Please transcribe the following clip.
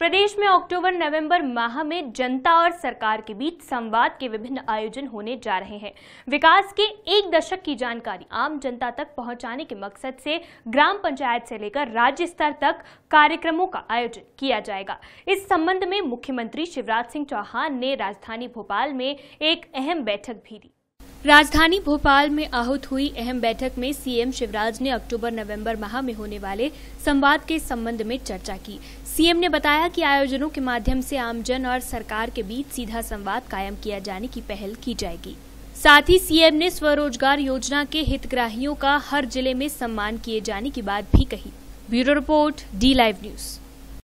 प्रदेश में अक्टूबर नवंबर माह में जनता और सरकार के बीच संवाद के विभिन्न आयोजन होने जा रहे हैं विकास के एक दशक की जानकारी आम जनता तक पहुंचाने के मकसद से ग्राम पंचायत से लेकर राज्य स्तर तक कार्यक्रमों का आयोजन किया जाएगा इस संबंध में मुख्यमंत्री शिवराज सिंह चौहान ने राजधानी भोपाल में एक अहम बैठक भी दी राजधानी भोपाल में आहूत हुई अहम बैठक में सीएम शिवराज ने अक्टूबर नवंबर माह में होने वाले संवाद के संबंध में चर्चा की सीएम ने बताया कि आयोजनों के माध्यम से आमजन और सरकार के बीच सीधा संवाद कायम किया जाने की पहल की जाएगी साथ ही सीएम ने स्वरोजगार योजना के हितग्राहियों का हर जिले में सम्मान किए जाने की बात भी कही bureau report D live news